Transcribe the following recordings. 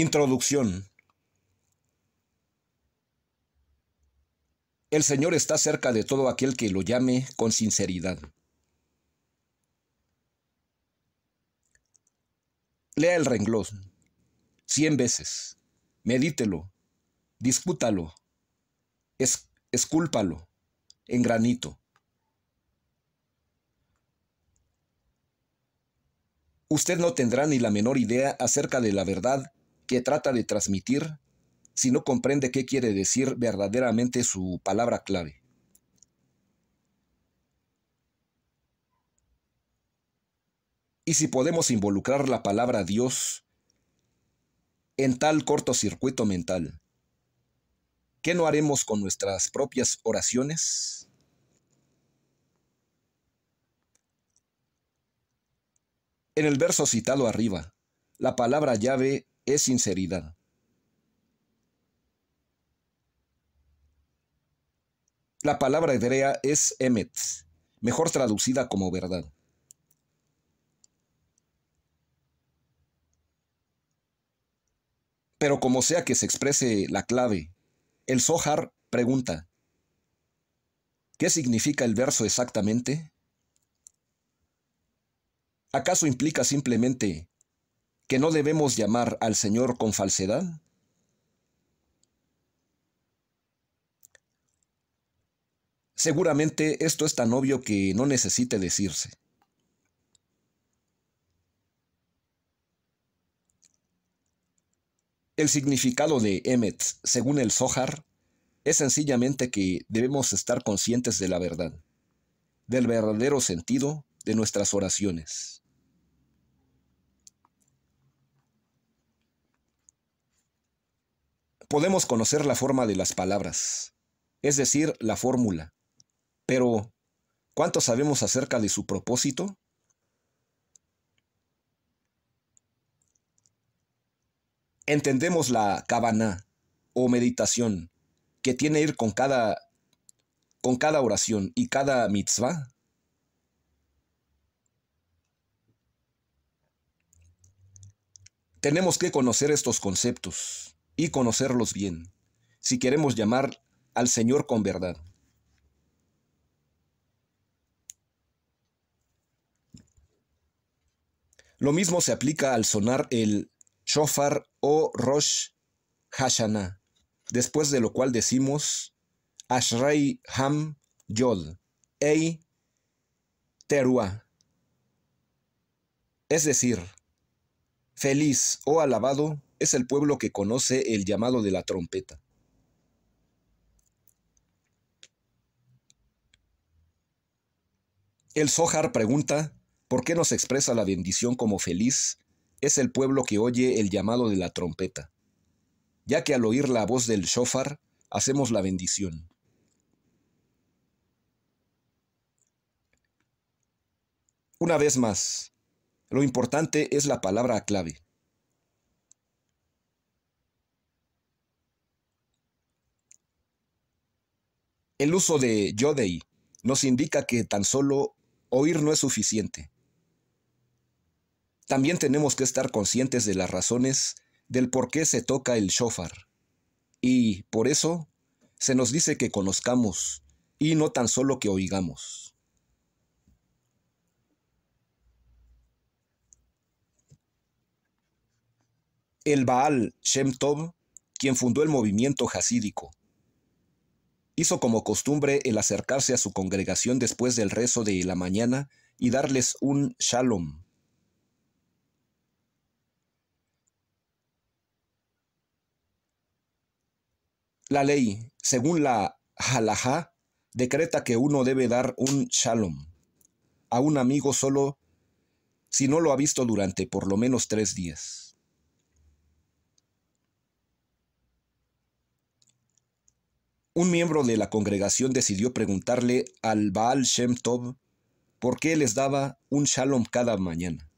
Introducción. El Señor está cerca de todo aquel que lo llame con sinceridad. Lea el renglón cien veces, medítelo, discútalo, escúlpalo en granito. Usted no tendrá ni la menor idea acerca de la verdad que trata de transmitir si no comprende qué quiere decir verdaderamente su palabra clave. Y si podemos involucrar la palabra Dios en tal cortocircuito mental, ¿qué no haremos con nuestras propias oraciones? En el verso citado arriba, la palabra llave es sinceridad. La palabra hebrea es emet, mejor traducida como verdad. Pero como sea que se exprese la clave, el Zohar pregunta, ¿qué significa el verso exactamente? ¿Acaso implica simplemente que no debemos llamar al Señor con falsedad? Seguramente esto es tan obvio que no necesite decirse. El significado de Emmet, según el Zohar, es sencillamente que debemos estar conscientes de la verdad, del verdadero sentido de nuestras oraciones. Podemos conocer la forma de las palabras, es decir, la fórmula. Pero, ¿cuánto sabemos acerca de su propósito? Entendemos la cabana o meditación que tiene ir con cada con cada oración y cada mitzvah? Tenemos que conocer estos conceptos y conocerlos bien, si queremos llamar al Señor con verdad. Lo mismo se aplica al sonar el shofar o Rosh Hashanah, después de lo cual decimos Ashrei Ham Yod, Ei Teruah. Es decir, feliz o alabado es el pueblo que conoce el llamado de la trompeta. El Zohar pregunta, ¿por qué nos expresa la bendición como feliz? Es el pueblo que oye el llamado de la trompeta, ya que al oír la voz del shofar hacemos la bendición. Una vez más, lo importante es la palabra clave. El uso de Yodei nos indica que tan solo oír no es suficiente. También tenemos que estar conscientes de las razones del por qué se toca el shofar. Y por eso se nos dice que conozcamos y no tan solo que oigamos. El Baal Shem Tov, quien fundó el movimiento jasídico, Hizo como costumbre el acercarse a su congregación después del rezo de la mañana y darles un shalom. La ley, según la halajá, decreta que uno debe dar un shalom a un amigo solo si no lo ha visto durante por lo menos tres días. Un miembro de la congregación decidió preguntarle al Baal Shem Tov por qué les daba un shalom cada mañana.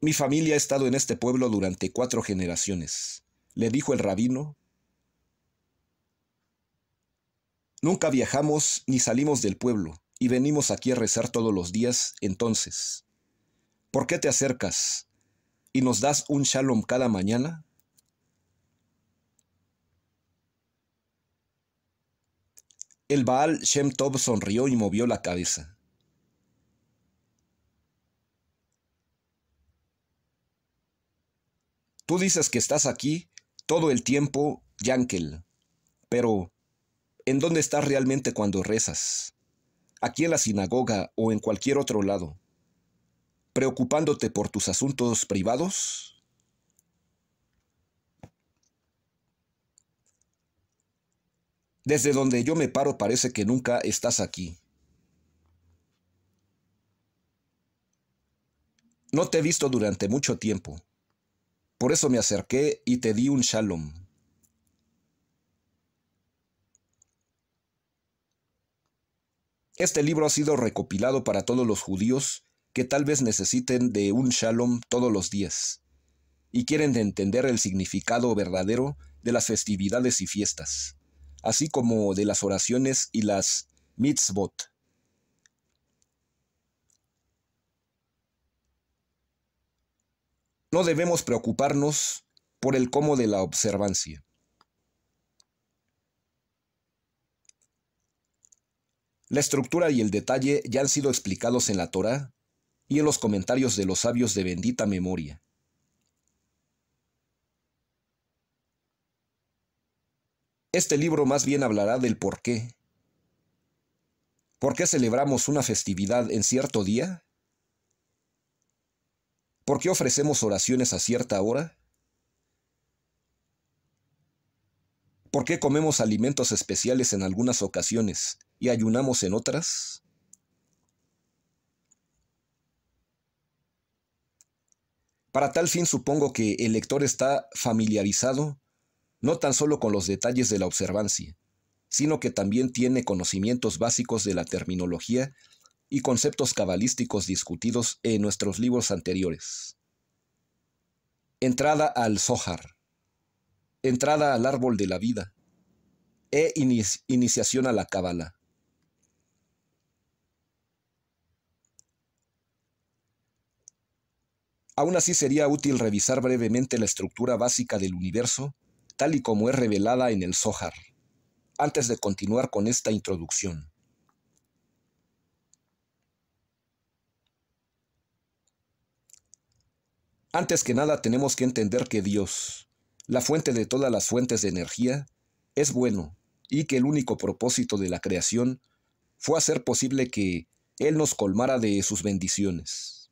Mi familia ha estado en este pueblo durante cuatro generaciones, le dijo el rabino. Nunca viajamos ni salimos del pueblo y venimos aquí a rezar todos los días, entonces. ¿Por qué te acercas? y nos das un shalom cada mañana? El Baal Shem Tov sonrió y movió la cabeza. Tú dices que estás aquí todo el tiempo, Yankel, pero ¿en dónde estás realmente cuando rezas? ¿Aquí en la sinagoga o en cualquier otro lado? preocupándote por tus asuntos privados? Desde donde yo me paro parece que nunca estás aquí. No te he visto durante mucho tiempo. Por eso me acerqué y te di un shalom. Este libro ha sido recopilado para todos los judíos que tal vez necesiten de un shalom todos los días y quieren entender el significado verdadero de las festividades y fiestas, así como de las oraciones y las mitzvot. No debemos preocuparnos por el cómo de la observancia. La estructura y el detalle ya han sido explicados en la Torah y en los comentarios de los sabios de bendita memoria. Este libro más bien hablará del por qué. ¿Por qué celebramos una festividad en cierto día? ¿Por qué ofrecemos oraciones a cierta hora? ¿Por qué comemos alimentos especiales en algunas ocasiones y ayunamos en otras? Para tal fin supongo que el lector está familiarizado no tan solo con los detalles de la observancia, sino que también tiene conocimientos básicos de la terminología y conceptos cabalísticos discutidos en nuestros libros anteriores. Entrada al Zohar. Entrada al árbol de la vida. E iniciación a la Cábala. Aún así sería útil revisar brevemente la estructura básica del universo, tal y como es revelada en el Zohar, antes de continuar con esta introducción. Antes que nada tenemos que entender que Dios, la fuente de todas las fuentes de energía, es bueno y que el único propósito de la creación fue hacer posible que Él nos colmara de sus bendiciones.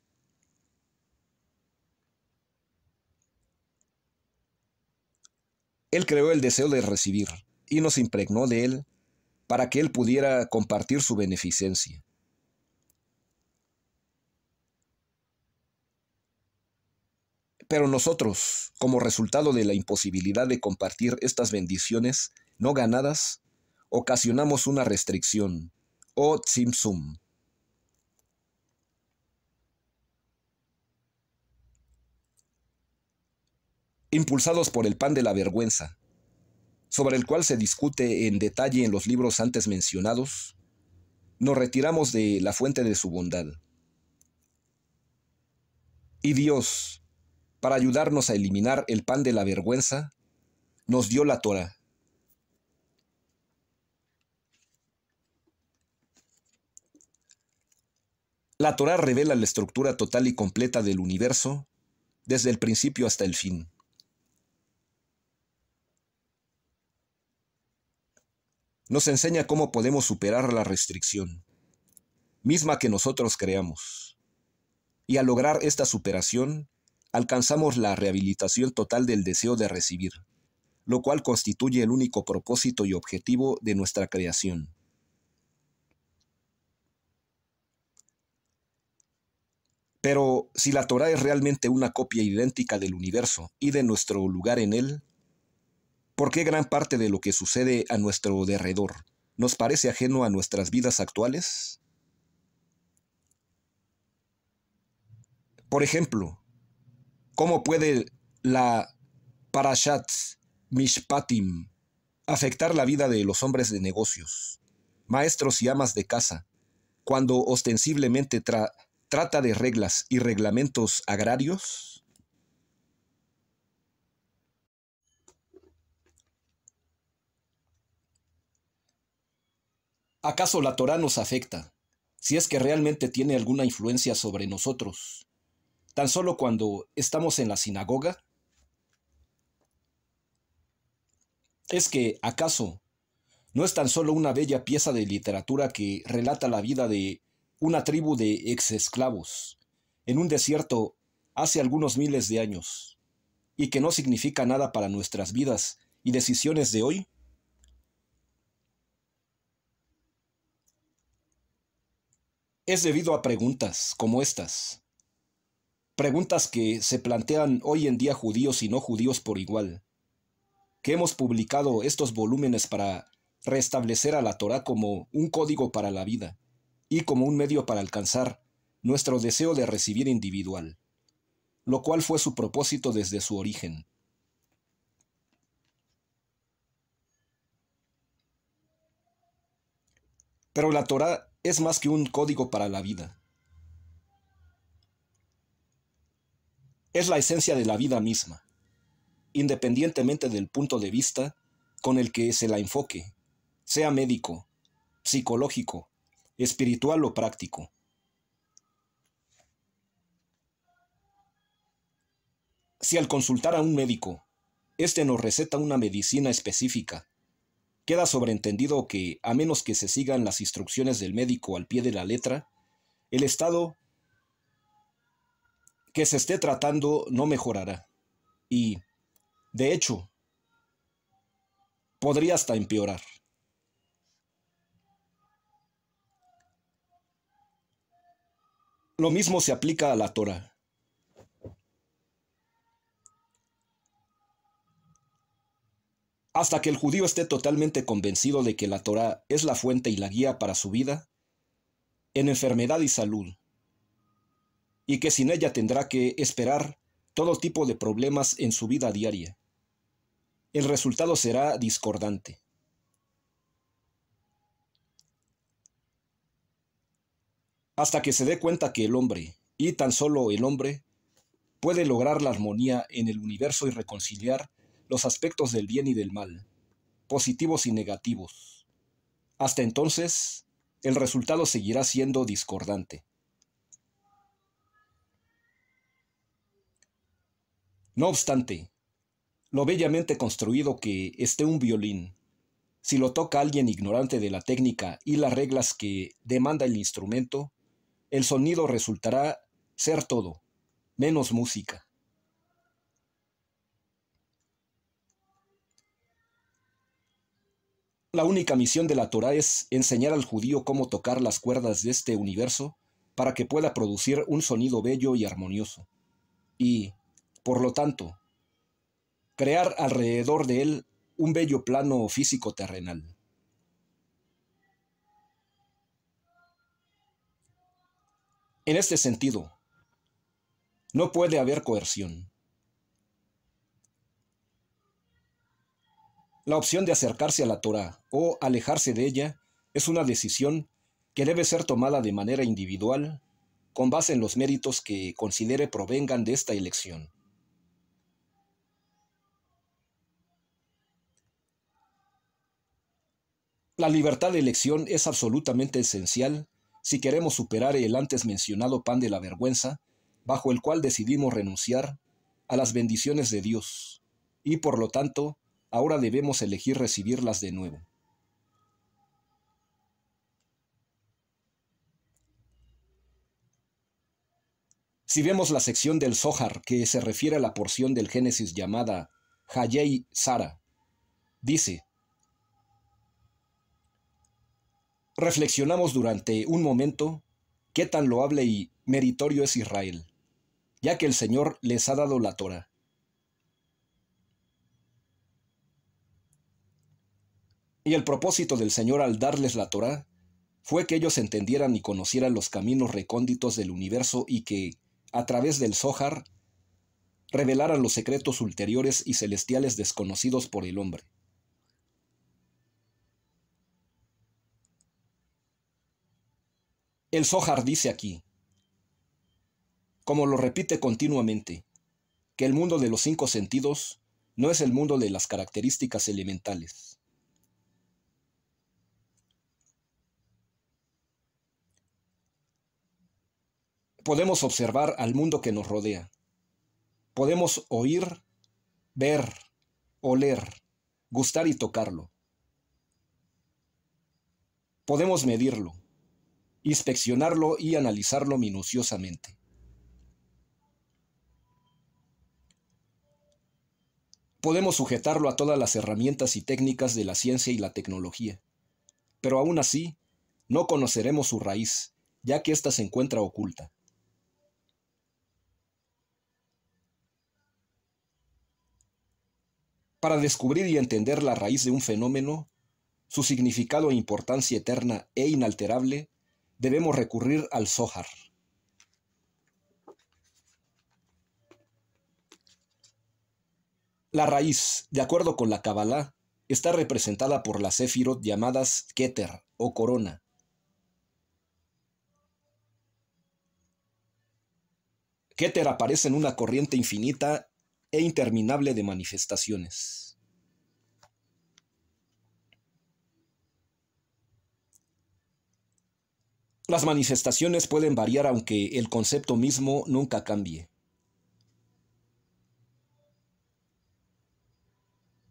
Él creó el deseo de recibir y nos impregnó de él para que él pudiera compartir su beneficencia. Pero nosotros, como resultado de la imposibilidad de compartir estas bendiciones no ganadas, ocasionamos una restricción, o tsimsum. impulsados por el pan de la vergüenza, sobre el cual se discute en detalle en los libros antes mencionados, nos retiramos de la fuente de su bondad. Y Dios, para ayudarnos a eliminar el pan de la vergüenza, nos dio la Torah. La Torah revela la estructura total y completa del universo desde el principio hasta el fin. nos enseña cómo podemos superar la restricción, misma que nosotros creamos. Y al lograr esta superación, alcanzamos la rehabilitación total del deseo de recibir, lo cual constituye el único propósito y objetivo de nuestra creación. Pero si la Torah es realmente una copia idéntica del universo y de nuestro lugar en él, ¿Por qué gran parte de lo que sucede a nuestro derredor nos parece ajeno a nuestras vidas actuales? Por ejemplo, ¿cómo puede la Parashat Mishpatim afectar la vida de los hombres de negocios, maestros y amas de casa, cuando ostensiblemente trata de reglas y reglamentos agrarios? ¿Acaso la Torá nos afecta? Si es que realmente tiene alguna influencia sobre nosotros, tan solo cuando estamos en la sinagoga. ¿Es que acaso no es tan solo una bella pieza de literatura que relata la vida de una tribu de exesclavos en un desierto hace algunos miles de años y que no significa nada para nuestras vidas y decisiones de hoy? es debido a preguntas como estas. Preguntas que se plantean hoy en día judíos y no judíos por igual. Que hemos publicado estos volúmenes para restablecer a la Torah como un código para la vida y como un medio para alcanzar nuestro deseo de recibir individual, lo cual fue su propósito desde su origen. Pero la Torah es más que un código para la vida. Es la esencia de la vida misma, independientemente del punto de vista con el que se la enfoque, sea médico, psicológico, espiritual o práctico. Si al consultar a un médico, éste nos receta una medicina específica, Queda sobreentendido que, a menos que se sigan las instrucciones del médico al pie de la letra, el estado que se esté tratando no mejorará. Y, de hecho, podría hasta empeorar. Lo mismo se aplica a la Torah. Hasta que el judío esté totalmente convencido de que la Torah es la fuente y la guía para su vida, en enfermedad y salud, y que sin ella tendrá que esperar todo tipo de problemas en su vida diaria. El resultado será discordante. Hasta que se dé cuenta que el hombre, y tan solo el hombre, puede lograr la armonía en el universo y reconciliar los aspectos del bien y del mal, positivos y negativos. Hasta entonces, el resultado seguirá siendo discordante. No obstante, lo bellamente construido que esté un violín, si lo toca alguien ignorante de la técnica y las reglas que demanda el instrumento, el sonido resultará ser todo, menos música. La única misión de la Torá es enseñar al judío cómo tocar las cuerdas de este universo para que pueda producir un sonido bello y armonioso. Y, por lo tanto, crear alrededor de él un bello plano físico terrenal. En este sentido, no puede haber coerción. La opción de acercarse a la Torah o alejarse de ella es una decisión que debe ser tomada de manera individual con base en los méritos que considere provengan de esta elección. La libertad de elección es absolutamente esencial si queremos superar el antes mencionado pan de la vergüenza, bajo el cual decidimos renunciar a las bendiciones de Dios, y por lo tanto ahora debemos elegir recibirlas de nuevo. Si vemos la sección del Zohar que se refiere a la porción del Génesis llamada Hayei Sara, dice, Reflexionamos durante un momento qué tan loable y meritorio es Israel, ya que el Señor les ha dado la Torah Y el propósito del Señor al darles la Torá fue que ellos entendieran y conocieran los caminos recónditos del universo y que, a través del Zohar, revelaran los secretos ulteriores y celestiales desconocidos por el hombre. El Zohar dice aquí, como lo repite continuamente, que el mundo de los cinco sentidos no es el mundo de las características elementales. Podemos observar al mundo que nos rodea. Podemos oír, ver, oler, gustar y tocarlo. Podemos medirlo, inspeccionarlo y analizarlo minuciosamente. Podemos sujetarlo a todas las herramientas y técnicas de la ciencia y la tecnología, pero aún así no conoceremos su raíz, ya que ésta se encuentra oculta. para descubrir y entender la raíz de un fenómeno, su significado e importancia eterna e inalterable, debemos recurrir al Zohar. La raíz, de acuerdo con la Kabbalah, está representada por las Sefirot llamadas Keter o corona. Keter aparece en una corriente infinita e interminable de manifestaciones. Las manifestaciones pueden variar aunque el concepto mismo nunca cambie.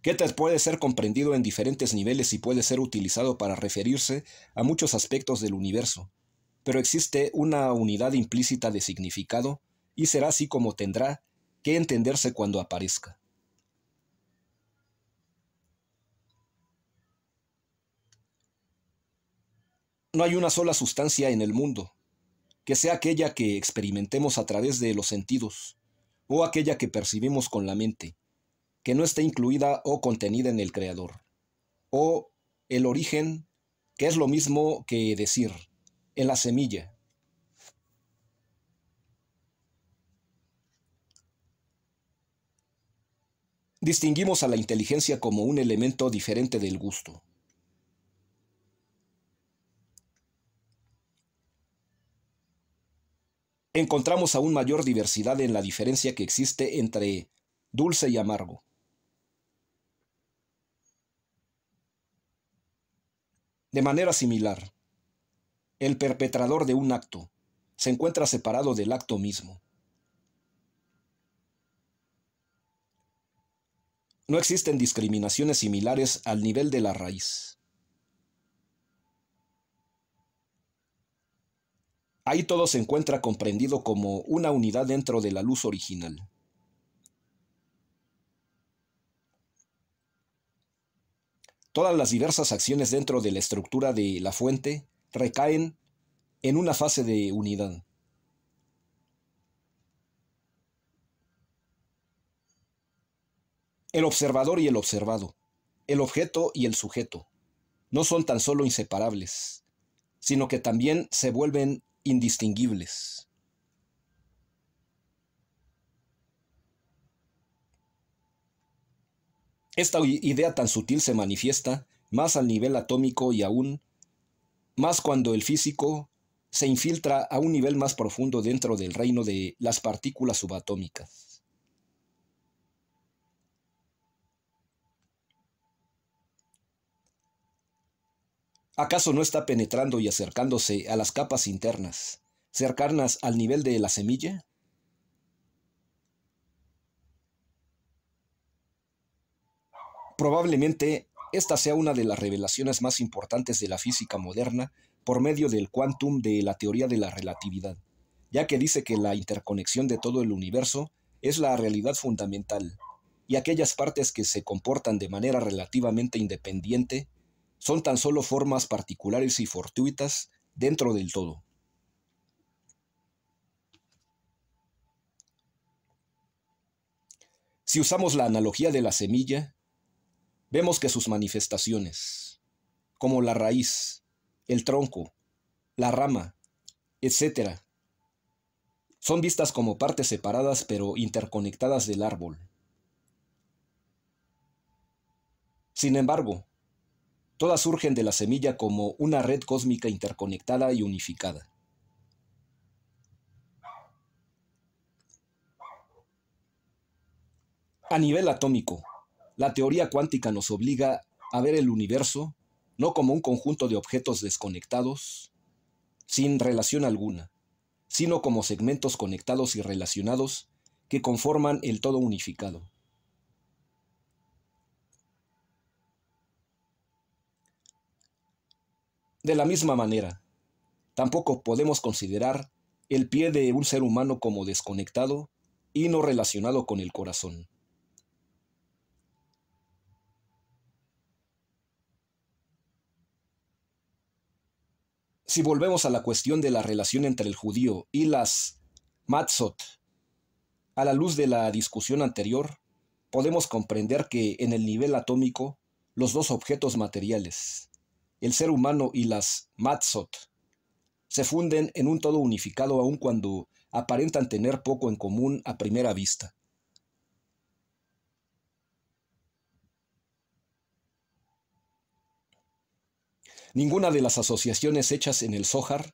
Goethe puede ser comprendido en diferentes niveles y puede ser utilizado para referirse a muchos aspectos del universo, pero existe una unidad implícita de significado y será así como tendrá que entenderse cuando aparezca. No hay una sola sustancia en el mundo, que sea aquella que experimentemos a través de los sentidos, o aquella que percibimos con la mente, que no esté incluida o contenida en el Creador, o el origen, que es lo mismo que decir, en la semilla, distinguimos a la inteligencia como un elemento diferente del gusto. Encontramos aún mayor diversidad en la diferencia que existe entre dulce y amargo. De manera similar, el perpetrador de un acto se encuentra separado del acto mismo. No existen discriminaciones similares al nivel de la raíz. Ahí todo se encuentra comprendido como una unidad dentro de la luz original. Todas las diversas acciones dentro de la estructura de la fuente recaen en una fase de unidad. El observador y el observado, el objeto y el sujeto, no son tan solo inseparables, sino que también se vuelven indistinguibles. Esta idea tan sutil se manifiesta más al nivel atómico y aún más cuando el físico se infiltra a un nivel más profundo dentro del reino de las partículas subatómicas. ¿Acaso no está penetrando y acercándose a las capas internas, cercanas al nivel de la semilla? Probablemente esta sea una de las revelaciones más importantes de la física moderna por medio del quantum de la teoría de la relatividad, ya que dice que la interconexión de todo el universo es la realidad fundamental, y aquellas partes que se comportan de manera relativamente independiente son tan solo formas particulares y fortuitas dentro del todo. Si usamos la analogía de la semilla, vemos que sus manifestaciones, como la raíz, el tronco, la rama, etc., son vistas como partes separadas pero interconectadas del árbol. Sin embargo, Todas surgen de la semilla como una red cósmica interconectada y unificada. A nivel atómico, la teoría cuántica nos obliga a ver el universo no como un conjunto de objetos desconectados, sin relación alguna, sino como segmentos conectados y relacionados que conforman el todo unificado. De la misma manera, tampoco podemos considerar el pie de un ser humano como desconectado y no relacionado con el corazón. Si volvemos a la cuestión de la relación entre el judío y las matzot, a la luz de la discusión anterior, podemos comprender que en el nivel atómico, los dos objetos materiales, el ser humano y las matzot se funden en un todo unificado aun cuando aparentan tener poco en común a primera vista. Ninguna de las asociaciones hechas en el Zohar,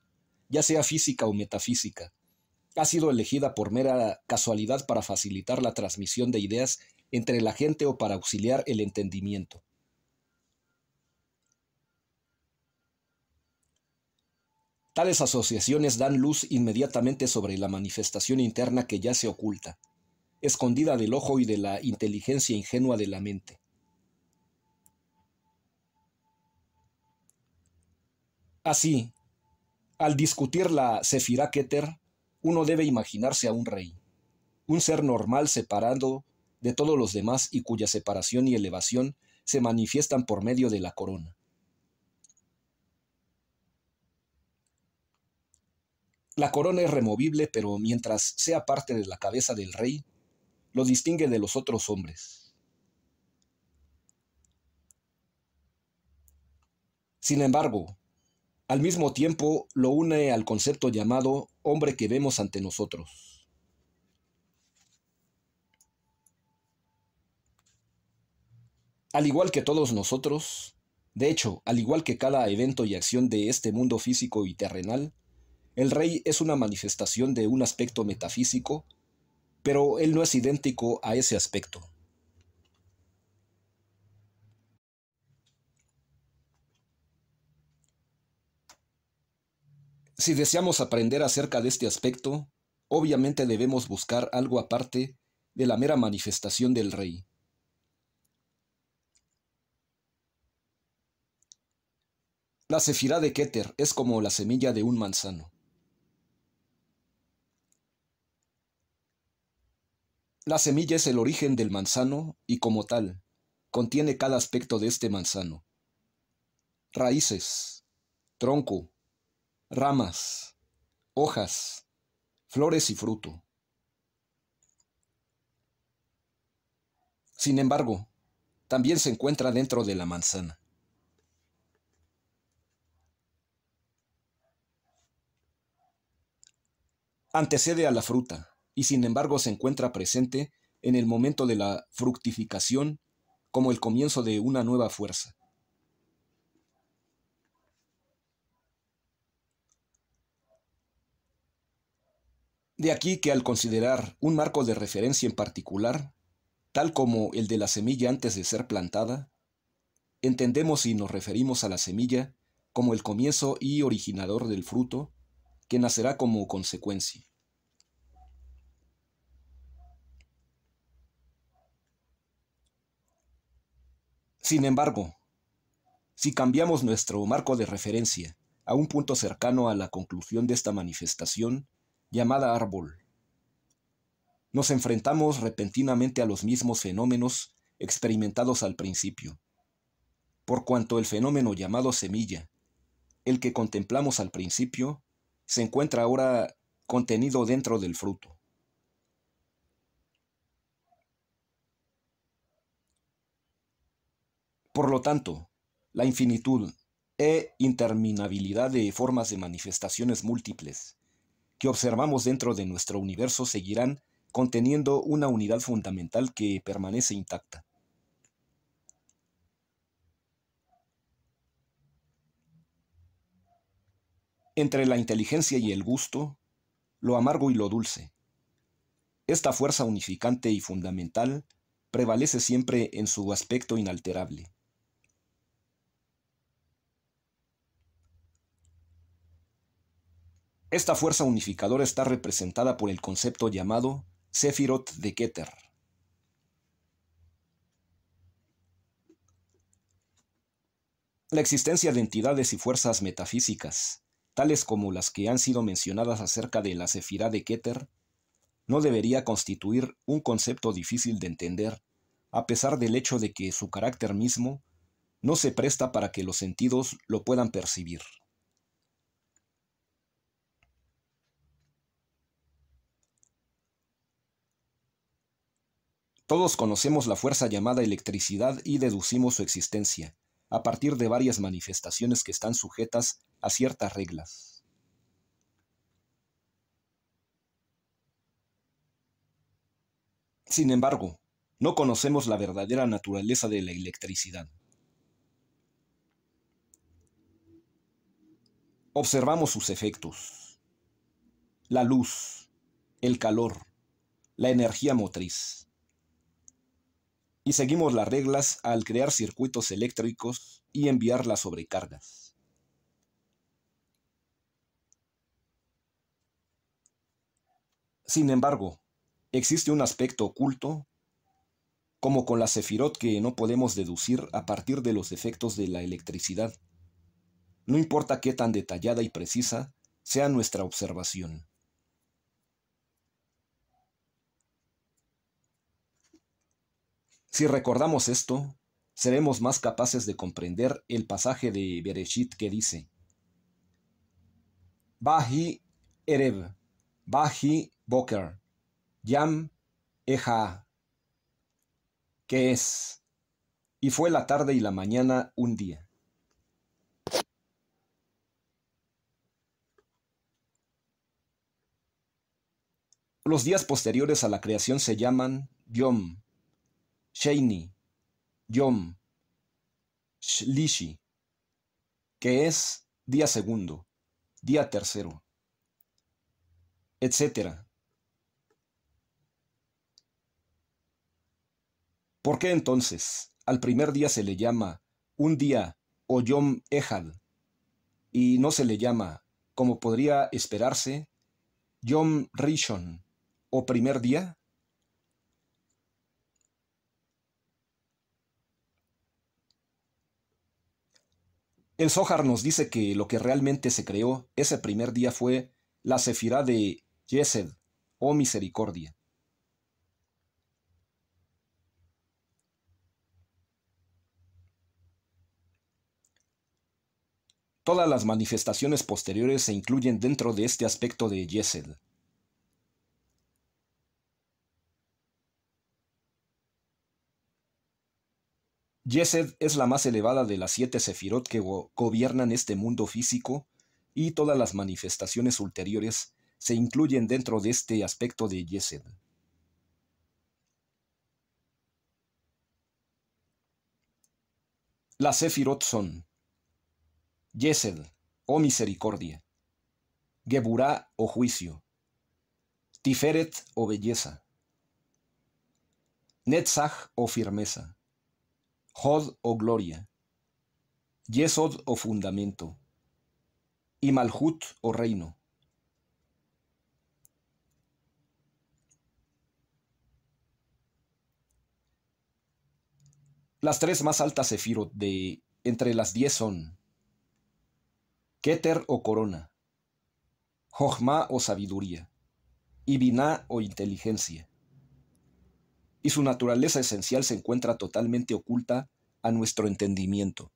ya sea física o metafísica, ha sido elegida por mera casualidad para facilitar la transmisión de ideas entre la gente o para auxiliar el entendimiento. Tales asociaciones dan luz inmediatamente sobre la manifestación interna que ya se oculta, escondida del ojo y de la inteligencia ingenua de la mente. Así, al discutir la Sefirá Keter, uno debe imaginarse a un rey, un ser normal separado de todos los demás y cuya separación y elevación se manifiestan por medio de la corona. La corona es removible, pero mientras sea parte de la cabeza del rey, lo distingue de los otros hombres. Sin embargo, al mismo tiempo lo une al concepto llamado hombre que vemos ante nosotros. Al igual que todos nosotros, de hecho, al igual que cada evento y acción de este mundo físico y terrenal, el rey es una manifestación de un aspecto metafísico, pero él no es idéntico a ese aspecto. Si deseamos aprender acerca de este aspecto, obviamente debemos buscar algo aparte de la mera manifestación del rey. La cefirá de Keter es como la semilla de un manzano. La semilla es el origen del manzano y como tal, contiene cada aspecto de este manzano. Raíces, tronco, ramas, hojas, flores y fruto. Sin embargo, también se encuentra dentro de la manzana. Antecede a la fruta y sin embargo se encuentra presente en el momento de la fructificación como el comienzo de una nueva fuerza. De aquí que al considerar un marco de referencia en particular, tal como el de la semilla antes de ser plantada, entendemos y nos referimos a la semilla como el comienzo y originador del fruto que nacerá como consecuencia. Sin embargo, si cambiamos nuestro marco de referencia a un punto cercano a la conclusión de esta manifestación, llamada árbol, nos enfrentamos repentinamente a los mismos fenómenos experimentados al principio. Por cuanto el fenómeno llamado semilla, el que contemplamos al principio, se encuentra ahora contenido dentro del fruto. Por lo tanto, la infinitud e interminabilidad de formas de manifestaciones múltiples que observamos dentro de nuestro universo seguirán conteniendo una unidad fundamental que permanece intacta. Entre la inteligencia y el gusto, lo amargo y lo dulce. Esta fuerza unificante y fundamental prevalece siempre en su aspecto inalterable. Esta fuerza unificadora está representada por el concepto llamado Sefirot de Keter. La existencia de entidades y fuerzas metafísicas, tales como las que han sido mencionadas acerca de la Sefirá de Keter, no debería constituir un concepto difícil de entender, a pesar del hecho de que su carácter mismo no se presta para que los sentidos lo puedan percibir. Todos conocemos la fuerza llamada electricidad y deducimos su existencia, a partir de varias manifestaciones que están sujetas a ciertas reglas. Sin embargo, no conocemos la verdadera naturaleza de la electricidad. Observamos sus efectos. La luz, el calor, la energía motriz, y seguimos las reglas al crear circuitos eléctricos y enviar las sobrecargas. Sin embargo, existe un aspecto oculto, como con la Sefirot que no podemos deducir a partir de los efectos de la electricidad, no importa qué tan detallada y precisa sea nuestra observación. Si recordamos esto, seremos más capaces de comprender el pasaje de Bereshit que dice, Bahi erev, Bahi Boker, Yam Eja, que es, y fue la tarde y la mañana un día. Los días posteriores a la creación se llaman Yom, Sheini, Yom, Shlishi, que es día segundo, día tercero, etc. ¿Por qué entonces al primer día se le llama un día o Yom Echad y no se le llama, como podría esperarse, Yom Rishon o primer día? El Zohar nos dice que lo que realmente se creó ese primer día fue la sefirá de Yesed, o oh misericordia. Todas las manifestaciones posteriores se incluyen dentro de este aspecto de Yesed. Yesed es la más elevada de las siete sefirot que gobiernan este mundo físico, y todas las manifestaciones ulteriores se incluyen dentro de este aspecto de Yesed. Las sefirot son Yesed, o oh misericordia, Geburah oh o juicio, Tiferet o oh belleza, Netzach o firmeza, Jod o oh gloria, Yesod o oh fundamento, y Malhut o oh reino. Las tres más altas sefirot de entre las diez son Keter o corona, Jochma o sabiduría, y Binah o inteligencia y su naturaleza esencial se encuentra totalmente oculta a nuestro entendimiento.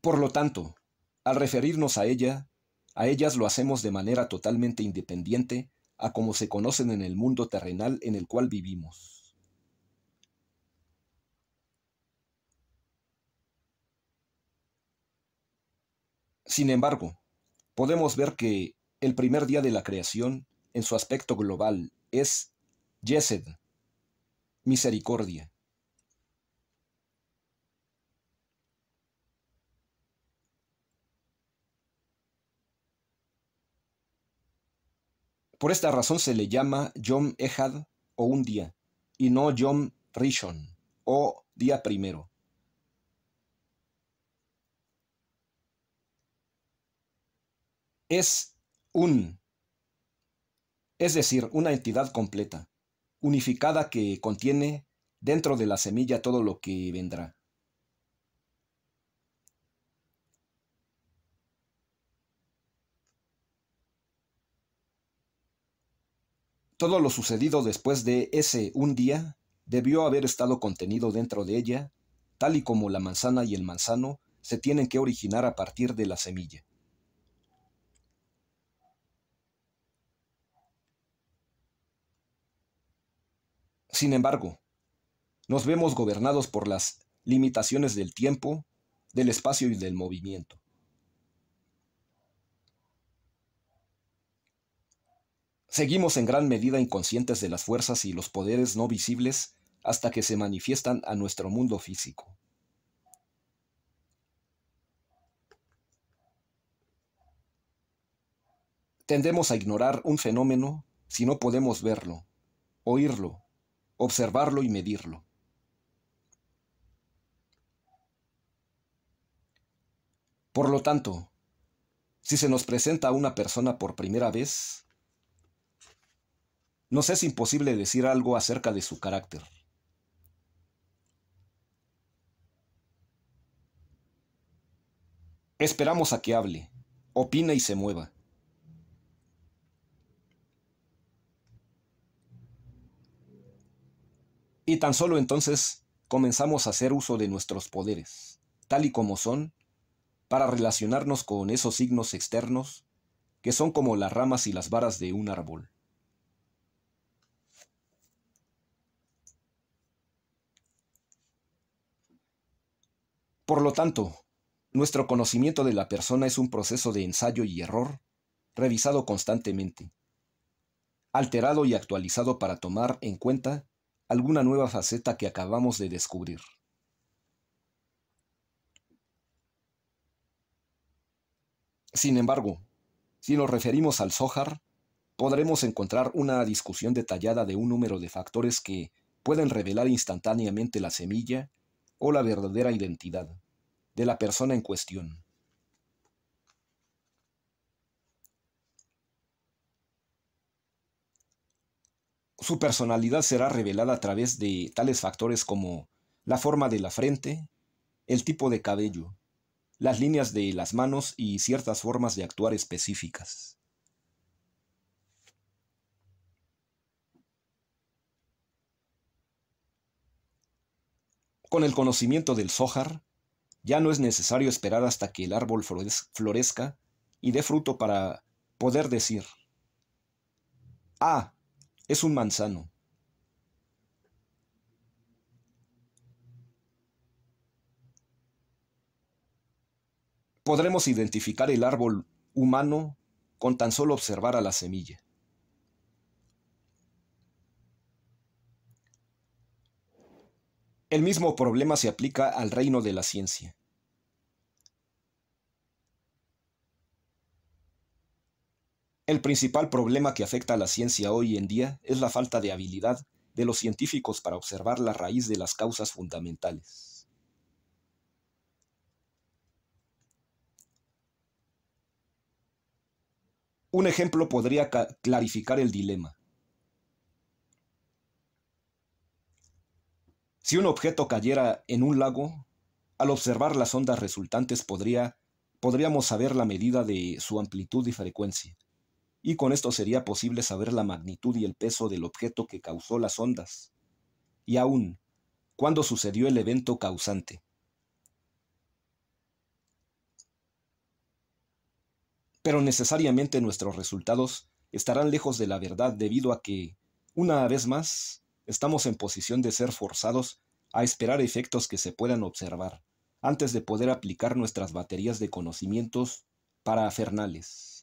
Por lo tanto, al referirnos a ella, a ellas lo hacemos de manera totalmente independiente a como se conocen en el mundo terrenal en el cual vivimos. Sin embargo, podemos ver que el primer día de la creación, en su aspecto global, es Yesed, misericordia. Por esta razón se le llama Yom Ehad o un día, y no Yom Rishon o día primero. es un, es decir, una entidad completa, unificada que contiene dentro de la semilla todo lo que vendrá. Todo lo sucedido después de ese un día debió haber estado contenido dentro de ella, tal y como la manzana y el manzano se tienen que originar a partir de la semilla. Sin embargo, nos vemos gobernados por las limitaciones del tiempo, del espacio y del movimiento. Seguimos en gran medida inconscientes de las fuerzas y los poderes no visibles hasta que se manifiestan a nuestro mundo físico. Tendemos a ignorar un fenómeno si no podemos verlo, oírlo observarlo y medirlo. Por lo tanto, si se nos presenta a una persona por primera vez, nos es imposible decir algo acerca de su carácter. Esperamos a que hable, opine y se mueva. Y tan solo entonces comenzamos a hacer uso de nuestros poderes, tal y como son, para relacionarnos con esos signos externos que son como las ramas y las varas de un árbol. Por lo tanto, nuestro conocimiento de la persona es un proceso de ensayo y error, revisado constantemente, alterado y actualizado para tomar en cuenta alguna nueva faceta que acabamos de descubrir. Sin embargo, si nos referimos al Zohar, podremos encontrar una discusión detallada de un número de factores que pueden revelar instantáneamente la semilla o la verdadera identidad de la persona en cuestión. Su personalidad será revelada a través de tales factores como la forma de la frente, el tipo de cabello, las líneas de las manos y ciertas formas de actuar específicas. Con el conocimiento del Zohar, ya no es necesario esperar hasta que el árbol florezca y dé fruto para poder decir, ah, es un manzano. Podremos identificar el árbol humano con tan solo observar a la semilla. El mismo problema se aplica al reino de la ciencia. El principal problema que afecta a la ciencia hoy en día es la falta de habilidad de los científicos para observar la raíz de las causas fundamentales. Un ejemplo podría clarificar el dilema. Si un objeto cayera en un lago, al observar las ondas resultantes podría, podríamos saber la medida de su amplitud y frecuencia y con esto sería posible saber la magnitud y el peso del objeto que causó las ondas. Y aún, ¿cuándo sucedió el evento causante? Pero necesariamente nuestros resultados estarán lejos de la verdad debido a que, una vez más, estamos en posición de ser forzados a esperar efectos que se puedan observar, antes de poder aplicar nuestras baterías de conocimientos para afernales.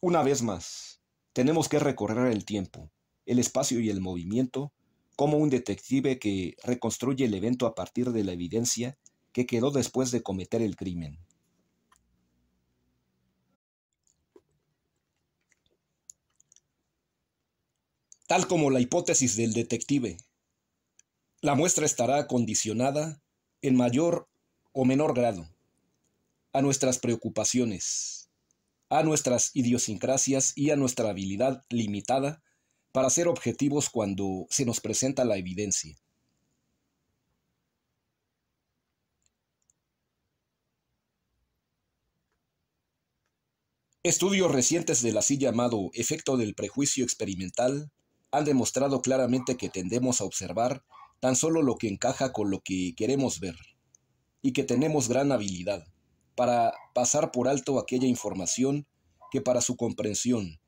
Una vez más, tenemos que recorrer el tiempo, el espacio y el movimiento como un detective que reconstruye el evento a partir de la evidencia que quedó después de cometer el crimen. Tal como la hipótesis del detective, la muestra estará condicionada en mayor o menor grado a nuestras preocupaciones, a nuestras idiosincrasias y a nuestra habilidad limitada para ser objetivos cuando se nos presenta la evidencia. Estudios recientes del así llamado efecto del prejuicio experimental han demostrado claramente que tendemos a observar tan solo lo que encaja con lo que queremos ver, y que tenemos gran habilidad, para pasar por alto aquella información que para su comprensión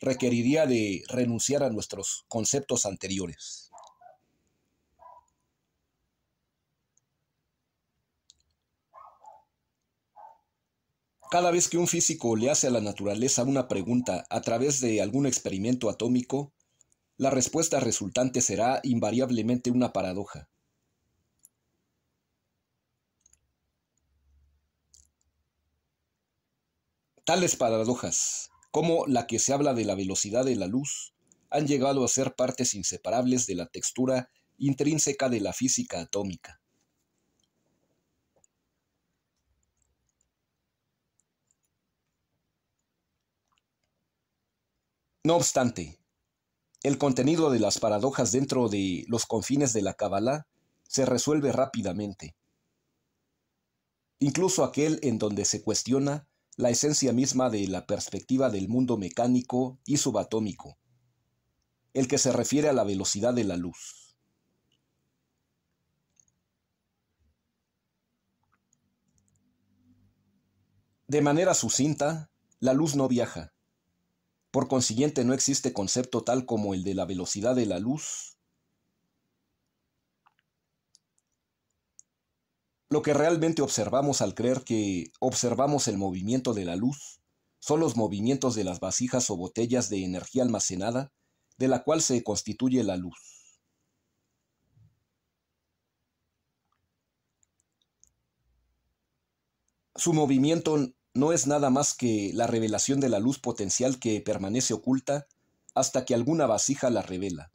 requeriría de renunciar a nuestros conceptos anteriores. Cada vez que un físico le hace a la naturaleza una pregunta a través de algún experimento atómico, la respuesta resultante será invariablemente una paradoja. Tales paradojas, como la que se habla de la velocidad de la luz, han llegado a ser partes inseparables de la textura intrínseca de la física atómica. No obstante, el contenido de las paradojas dentro de los confines de la Kabbalah se resuelve rápidamente. Incluso aquel en donde se cuestiona la esencia misma de la perspectiva del mundo mecánico y subatómico, el que se refiere a la velocidad de la luz. De manera sucinta, la luz no viaja. Por consiguiente, no existe concepto tal como el de la velocidad de la luz Lo que realmente observamos al creer que observamos el movimiento de la luz son los movimientos de las vasijas o botellas de energía almacenada de la cual se constituye la luz. Su movimiento no es nada más que la revelación de la luz potencial que permanece oculta hasta que alguna vasija la revela.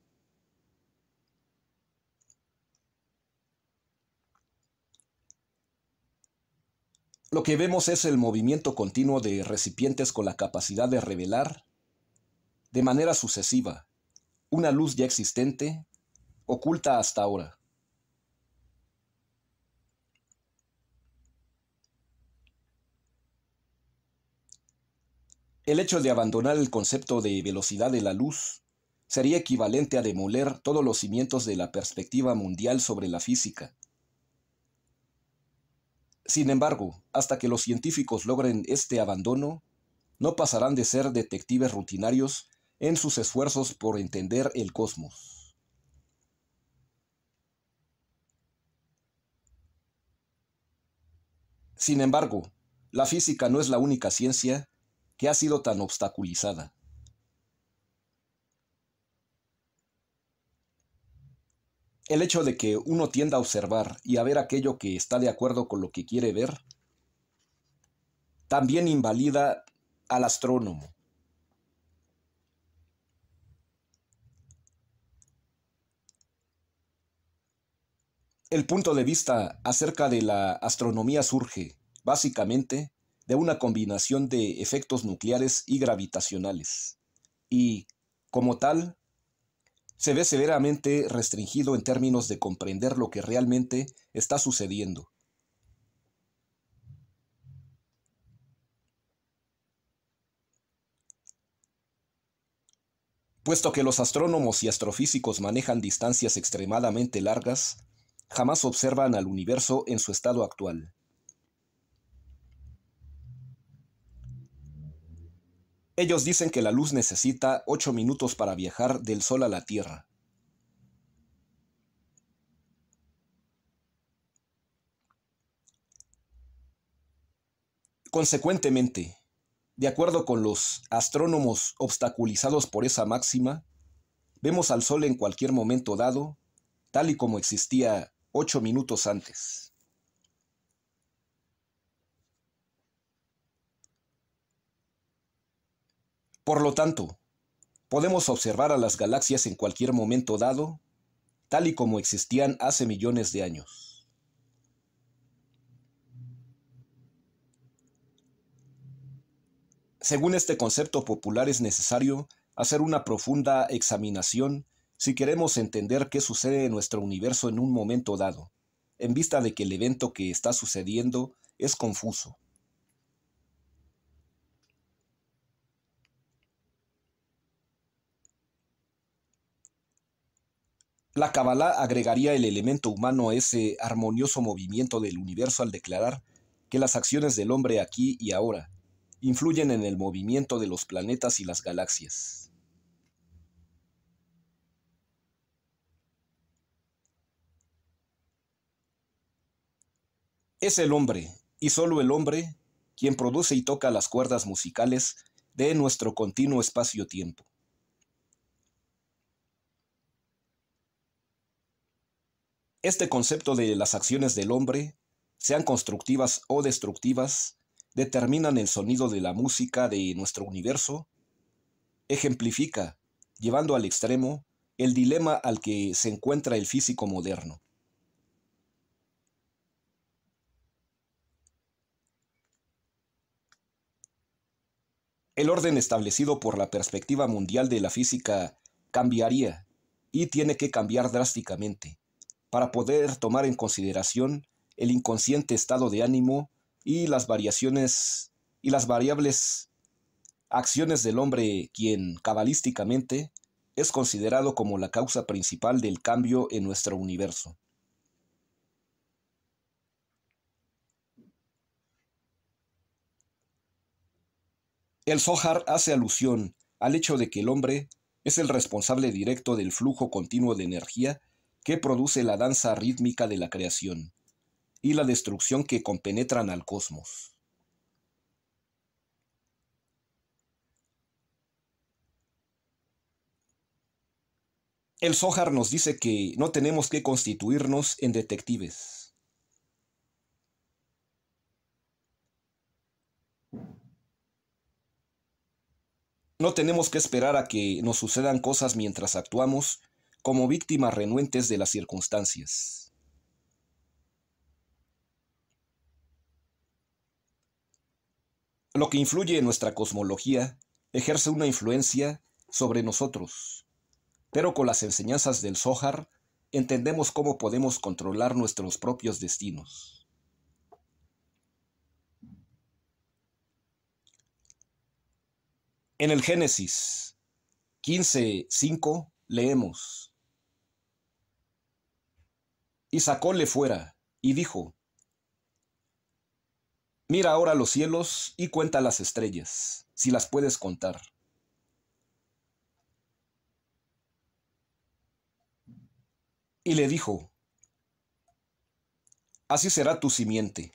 Lo que vemos es el movimiento continuo de recipientes con la capacidad de revelar, de manera sucesiva, una luz ya existente, oculta hasta ahora. El hecho de abandonar el concepto de velocidad de la luz sería equivalente a demoler todos los cimientos de la perspectiva mundial sobre la física sin embargo, hasta que los científicos logren este abandono, no pasarán de ser detectives rutinarios en sus esfuerzos por entender el cosmos. Sin embargo, la física no es la única ciencia que ha sido tan obstaculizada. El hecho de que uno tienda a observar y a ver aquello que está de acuerdo con lo que quiere ver, también invalida al astrónomo. El punto de vista acerca de la astronomía surge, básicamente, de una combinación de efectos nucleares y gravitacionales, y, como tal, se ve severamente restringido en términos de comprender lo que realmente está sucediendo. Puesto que los astrónomos y astrofísicos manejan distancias extremadamente largas, jamás observan al universo en su estado actual. Ellos dicen que la luz necesita ocho minutos para viajar del Sol a la Tierra. Consecuentemente, de acuerdo con los astrónomos obstaculizados por esa máxima, vemos al Sol en cualquier momento dado, tal y como existía ocho minutos antes. Por lo tanto, podemos observar a las galaxias en cualquier momento dado, tal y como existían hace millones de años. Según este concepto popular es necesario hacer una profunda examinación si queremos entender qué sucede en nuestro universo en un momento dado, en vista de que el evento que está sucediendo es confuso. La Kabbalah agregaría el elemento humano a ese armonioso movimiento del universo al declarar que las acciones del hombre aquí y ahora influyen en el movimiento de los planetas y las galaxias. Es el hombre, y solo el hombre, quien produce y toca las cuerdas musicales de nuestro continuo espacio-tiempo. Este concepto de las acciones del hombre, sean constructivas o destructivas, determinan el sonido de la música de nuestro universo, ejemplifica, llevando al extremo, el dilema al que se encuentra el físico moderno. El orden establecido por la perspectiva mundial de la física cambiaría y tiene que cambiar drásticamente para poder tomar en consideración el inconsciente estado de ánimo y las variaciones y las variables acciones del hombre quien cabalísticamente es considerado como la causa principal del cambio en nuestro universo. El Zohar hace alusión al hecho de que el hombre es el responsable directo del flujo continuo de energía que produce la danza rítmica de la creación y la destrucción que compenetran al cosmos. El sohar nos dice que no tenemos que constituirnos en detectives. No tenemos que esperar a que nos sucedan cosas mientras actuamos como víctimas renuentes de las circunstancias. Lo que influye en nuestra cosmología ejerce una influencia sobre nosotros, pero con las enseñanzas del Zohar entendemos cómo podemos controlar nuestros propios destinos. En el Génesis 15.5 leemos, y sacóle fuera, y dijo, Mira ahora los cielos y cuenta las estrellas, si las puedes contar. Y le dijo, Así será tu simiente.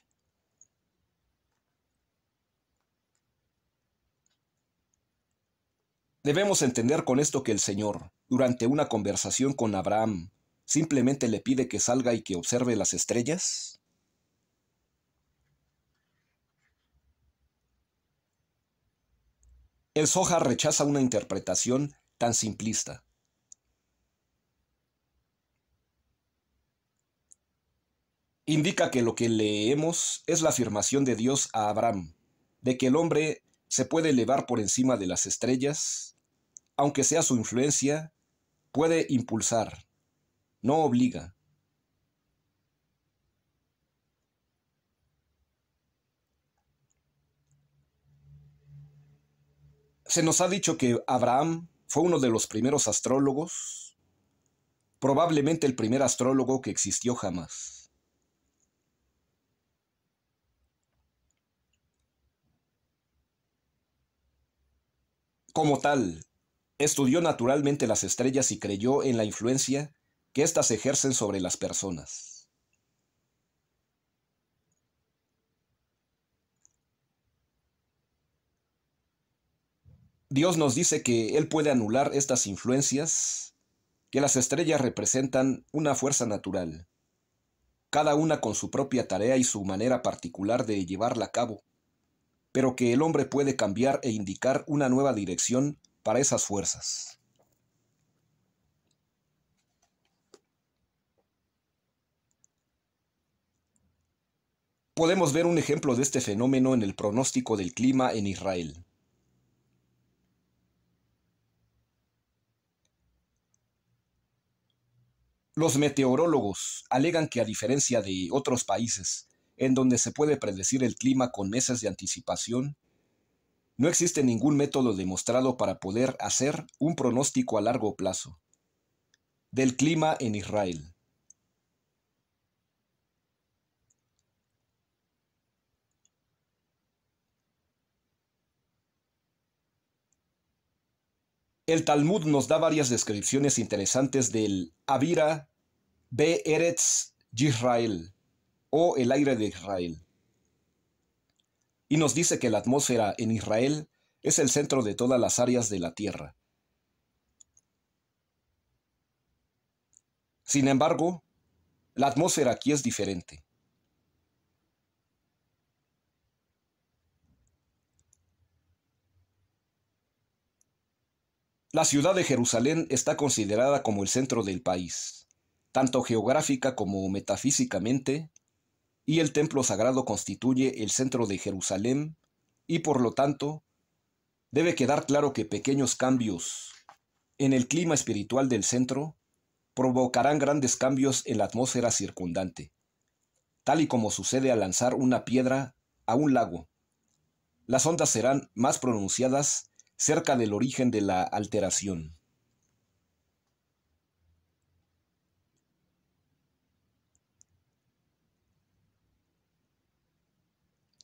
Debemos entender con esto que el Señor, durante una conversación con Abraham, simplemente le pide que salga y que observe las estrellas? El Soja rechaza una interpretación tan simplista. Indica que lo que leemos es la afirmación de Dios a Abraham, de que el hombre se puede elevar por encima de las estrellas, aunque sea su influencia, puede impulsar, no obliga. Se nos ha dicho que Abraham fue uno de los primeros astrólogos, probablemente el primer astrólogo que existió jamás. Como tal, estudió naturalmente las estrellas y creyó en la influencia que éstas ejercen sobre las personas. Dios nos dice que Él puede anular estas influencias, que las estrellas representan una fuerza natural, cada una con su propia tarea y su manera particular de llevarla a cabo, pero que el hombre puede cambiar e indicar una nueva dirección para esas fuerzas. Podemos ver un ejemplo de este fenómeno en el pronóstico del clima en Israel. Los meteorólogos alegan que a diferencia de otros países, en donde se puede predecir el clima con meses de anticipación, no existe ningún método demostrado para poder hacer un pronóstico a largo plazo del clima en Israel. El Talmud nos da varias descripciones interesantes del Avira Eretz Yisrael o el aire de Israel. Y nos dice que la atmósfera en Israel es el centro de todas las áreas de la tierra. Sin embargo, la atmósfera aquí es diferente. La ciudad de Jerusalén está considerada como el centro del país, tanto geográfica como metafísicamente, y el templo sagrado constituye el centro de Jerusalén y por lo tanto debe quedar claro que pequeños cambios en el clima espiritual del centro provocarán grandes cambios en la atmósfera circundante, tal y como sucede al lanzar una piedra a un lago. Las ondas serán más pronunciadas cerca del origen de la alteración.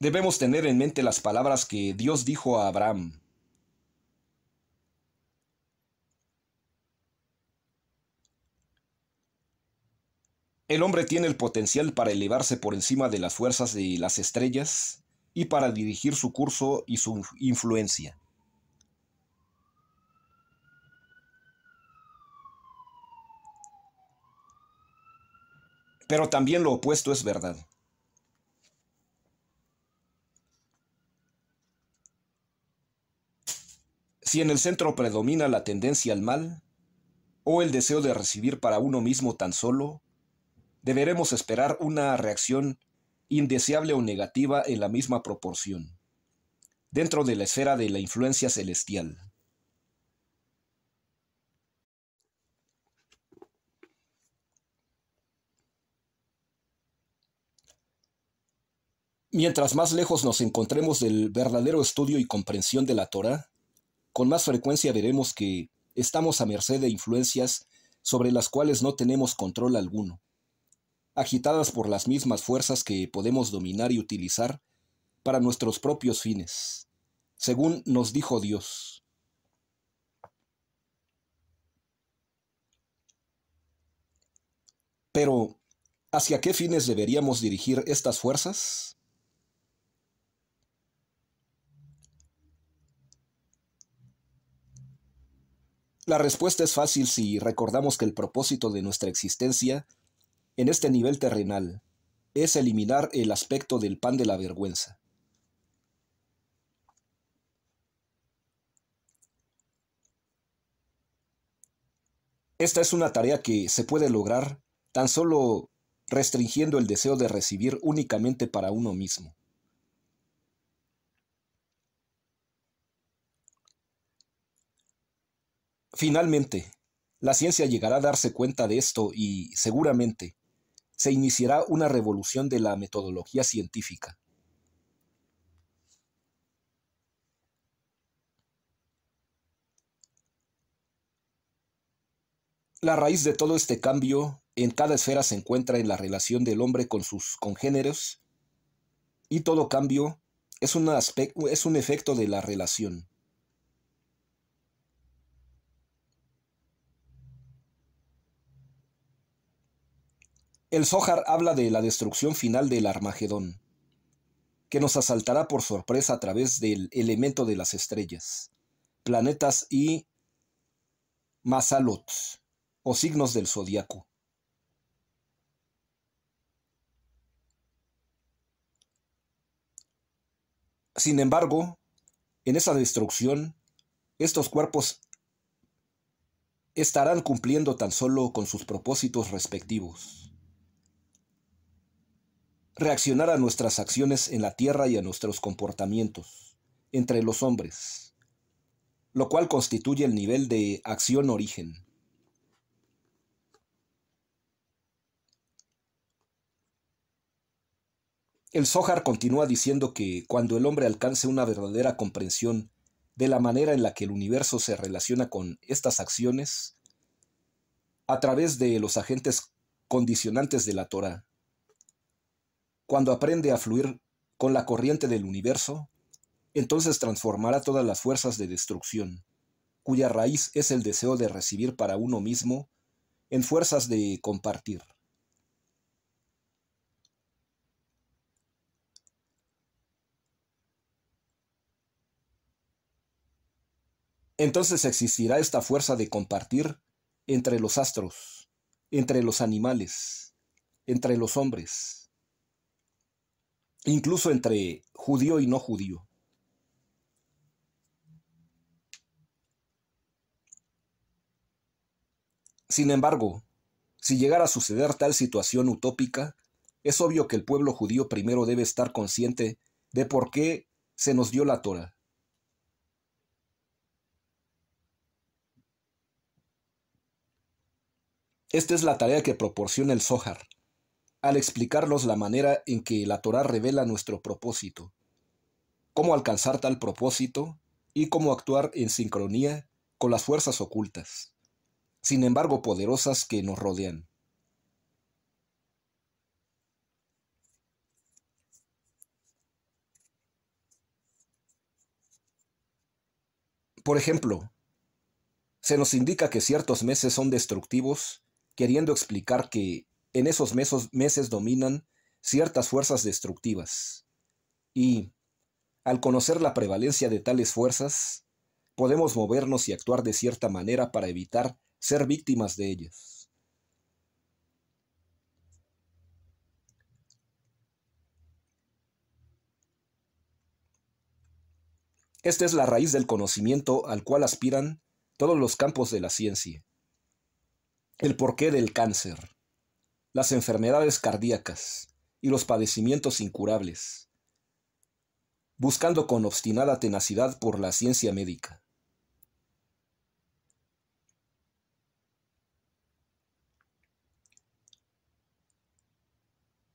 Debemos tener en mente las palabras que Dios dijo a Abraham. El hombre tiene el potencial para elevarse por encima de las fuerzas de las estrellas y para dirigir su curso y su influencia. Pero también lo opuesto es verdad. Si en el centro predomina la tendencia al mal, o el deseo de recibir para uno mismo tan solo, deberemos esperar una reacción indeseable o negativa en la misma proporción, dentro de la esfera de la influencia celestial. Mientras más lejos nos encontremos del verdadero estudio y comprensión de la Torah, con más frecuencia veremos que estamos a merced de influencias sobre las cuales no tenemos control alguno, agitadas por las mismas fuerzas que podemos dominar y utilizar para nuestros propios fines, según nos dijo Dios. Pero, ¿hacia qué fines deberíamos dirigir estas fuerzas? La respuesta es fácil si recordamos que el propósito de nuestra existencia en este nivel terrenal es eliminar el aspecto del pan de la vergüenza. Esta es una tarea que se puede lograr tan solo restringiendo el deseo de recibir únicamente para uno mismo. Finalmente, la ciencia llegará a darse cuenta de esto y, seguramente, se iniciará una revolución de la metodología científica. La raíz de todo este cambio en cada esfera se encuentra en la relación del hombre con sus congéneres y todo cambio es un, es un efecto de la relación. El Zohar habla de la destrucción final del Armagedón, que nos asaltará por sorpresa a través del elemento de las estrellas, planetas y masalot, o signos del zodiaco. Sin embargo, en esa destrucción, estos cuerpos estarán cumpliendo tan solo con sus propósitos respectivos reaccionar a nuestras acciones en la tierra y a nuestros comportamientos entre los hombres, lo cual constituye el nivel de acción-origen. El Sohar continúa diciendo que cuando el hombre alcance una verdadera comprensión de la manera en la que el universo se relaciona con estas acciones, a través de los agentes condicionantes de la Torah, cuando aprende a fluir con la corriente del universo, entonces transformará todas las fuerzas de destrucción, cuya raíz es el deseo de recibir para uno mismo, en fuerzas de compartir. Entonces existirá esta fuerza de compartir entre los astros, entre los animales, entre los hombres, incluso entre judío y no judío. Sin embargo, si llegara a suceder tal situación utópica, es obvio que el pueblo judío primero debe estar consciente de por qué se nos dio la Torah. Esta es la tarea que proporciona el Zohar al explicarnos la manera en que la Torá revela nuestro propósito, cómo alcanzar tal propósito y cómo actuar en sincronía con las fuerzas ocultas, sin embargo poderosas que nos rodean. Por ejemplo, se nos indica que ciertos meses son destructivos, queriendo explicar que en esos meses dominan ciertas fuerzas destructivas. Y, al conocer la prevalencia de tales fuerzas, podemos movernos y actuar de cierta manera para evitar ser víctimas de ellas. Esta es la raíz del conocimiento al cual aspiran todos los campos de la ciencia. El porqué del cáncer, las enfermedades cardíacas y los padecimientos incurables, buscando con obstinada tenacidad por la ciencia médica.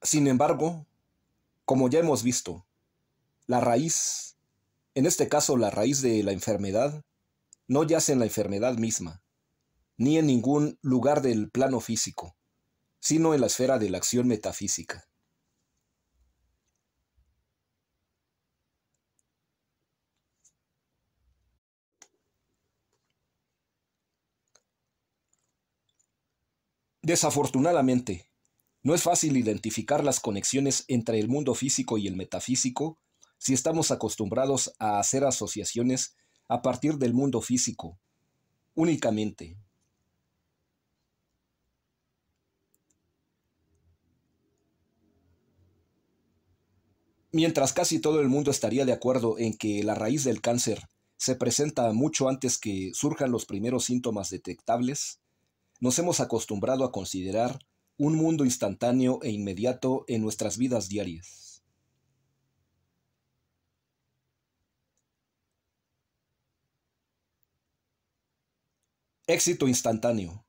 Sin embargo, como ya hemos visto, la raíz, en este caso la raíz de la enfermedad, no yace en la enfermedad misma, ni en ningún lugar del plano físico, sino en la esfera de la acción metafísica. Desafortunadamente, no es fácil identificar las conexiones entre el mundo físico y el metafísico si estamos acostumbrados a hacer asociaciones a partir del mundo físico únicamente. Mientras casi todo el mundo estaría de acuerdo en que la raíz del cáncer se presenta mucho antes que surjan los primeros síntomas detectables, nos hemos acostumbrado a considerar un mundo instantáneo e inmediato en nuestras vidas diarias. Éxito instantáneo,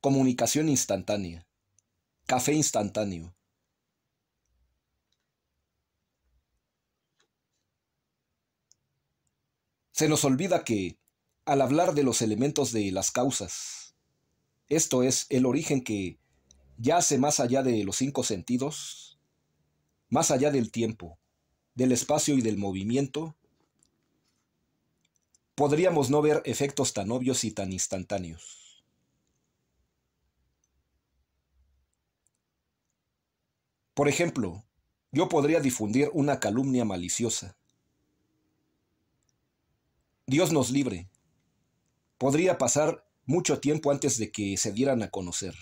comunicación instantánea, café instantáneo, Se nos olvida que, al hablar de los elementos de las causas, esto es el origen que yace más allá de los cinco sentidos, más allá del tiempo, del espacio y del movimiento, podríamos no ver efectos tan obvios y tan instantáneos. Por ejemplo, yo podría difundir una calumnia maliciosa Dios nos libre. Podría pasar mucho tiempo antes de que se dieran a conocer.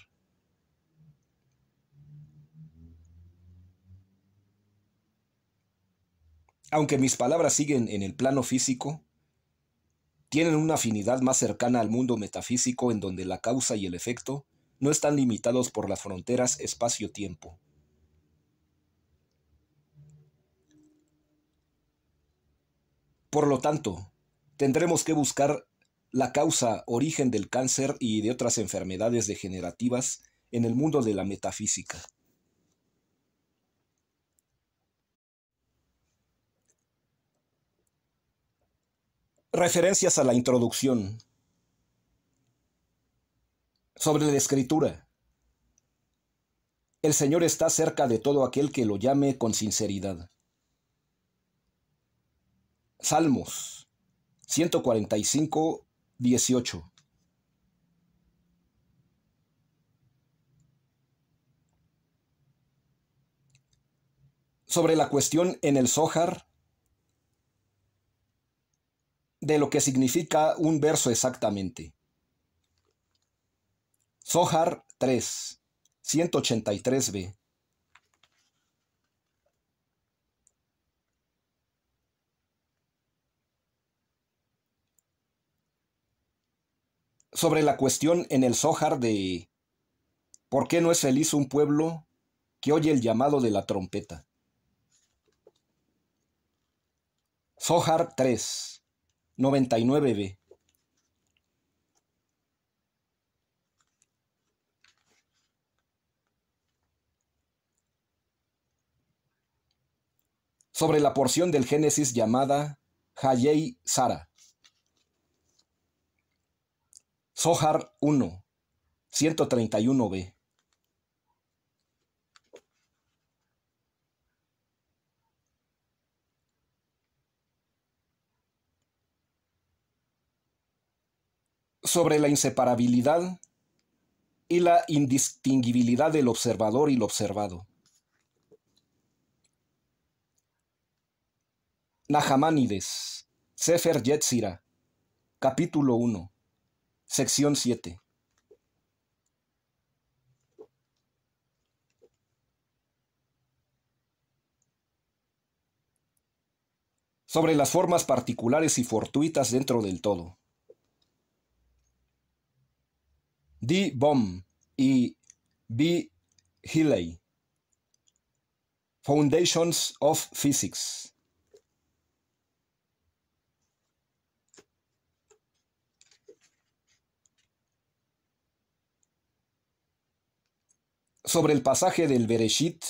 Aunque mis palabras siguen en el plano físico, tienen una afinidad más cercana al mundo metafísico en donde la causa y el efecto no están limitados por las fronteras espacio-tiempo. Por lo tanto, Tendremos que buscar la causa, origen del cáncer y de otras enfermedades degenerativas en el mundo de la metafísica. Referencias a la introducción. Sobre la escritura. El Señor está cerca de todo aquel que lo llame con sinceridad. Salmos 145, 18. Sobre la cuestión en el Zohar de lo que significa un verso exactamente. Zohar 3, 183b. sobre la cuestión en el Zohar de ¿por qué no es feliz un pueblo que oye el llamado de la trompeta? Zohar 3, 99b. Sobre la porción del Génesis llamada Hayei Sara. Sohar 1, 131b. Sobre la inseparabilidad y la indistinguibilidad del observador y lo observado. nahamánides Sefer Yetzira, capítulo 1. Sección 7. Sobre las formas particulares y fortuitas dentro del todo. D. Bom y B. Hilley. Foundations of Physics. sobre el pasaje del Bereshit,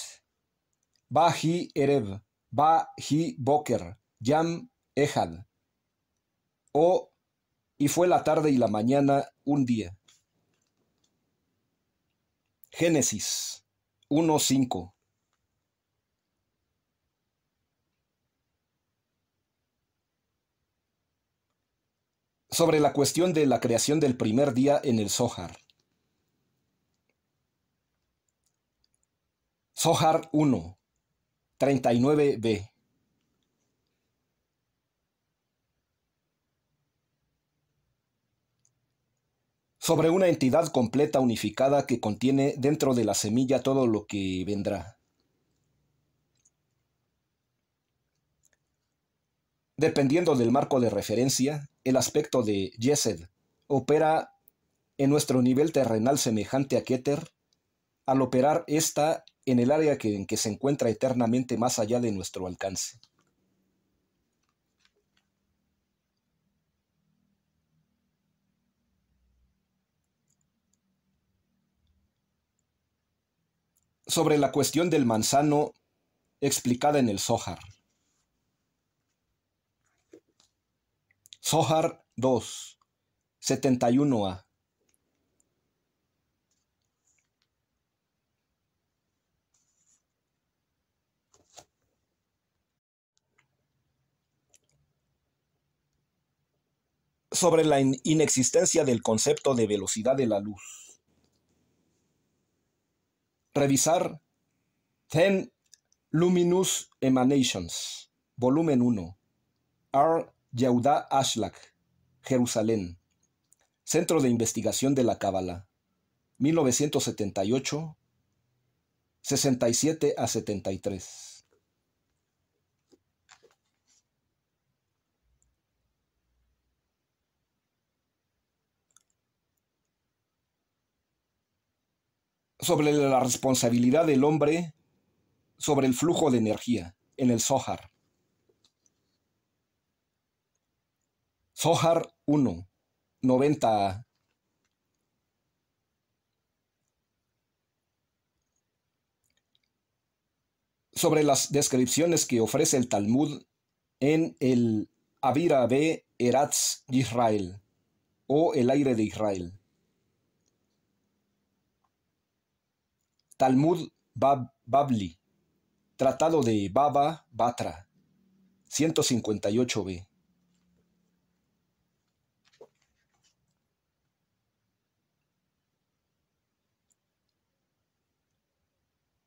Bahi Ereb, Bahi Boker, Yam Ehad, o y fue la tarde y la mañana un día. Génesis 1.5 Sobre la cuestión de la creación del primer día en el Zohar. Sohar 1, 39b. Sobre una entidad completa unificada que contiene dentro de la semilla todo lo que vendrá. Dependiendo del marco de referencia, el aspecto de Yesed opera en nuestro nivel terrenal semejante a Keter al operar esta en el área que, en que se encuentra eternamente más allá de nuestro alcance. Sobre la cuestión del manzano explicada en el Zohar. Zohar 2, 71a. sobre la inexistencia del concepto de velocidad de la luz. Revisar Ten Luminous Emanations, volumen 1, R. Yehuda Ashlag, Jerusalén, Centro de Investigación de la Cábala, 1978, 67 a 73. sobre la responsabilidad del hombre sobre el flujo de energía en el SOHAR Zohar 1, 90 Sobre las descripciones que ofrece el Talmud en el Avira B. Eratz Israel o el aire de Israel. Talmud Babli, Tratado de Baba Batra, 158b.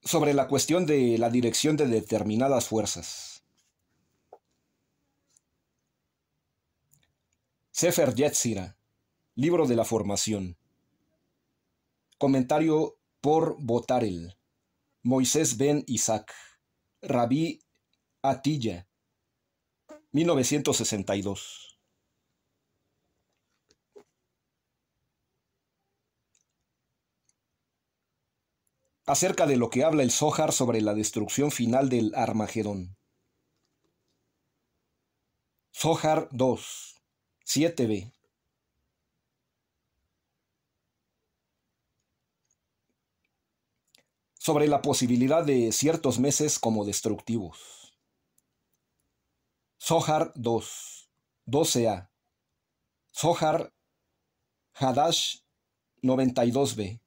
Sobre la cuestión de la dirección de determinadas fuerzas. Sefer Yetzira, Libro de la Formación. Comentario por Botarel, Moisés Ben Isaac, Rabí Atilla, 1962. Acerca de lo que habla el Zohar sobre la destrucción final del Armagedón. Zohar 2, 7b. sobre la posibilidad de ciertos meses como destructivos. Zohar 2, 12a. Zohar Hadash 92b.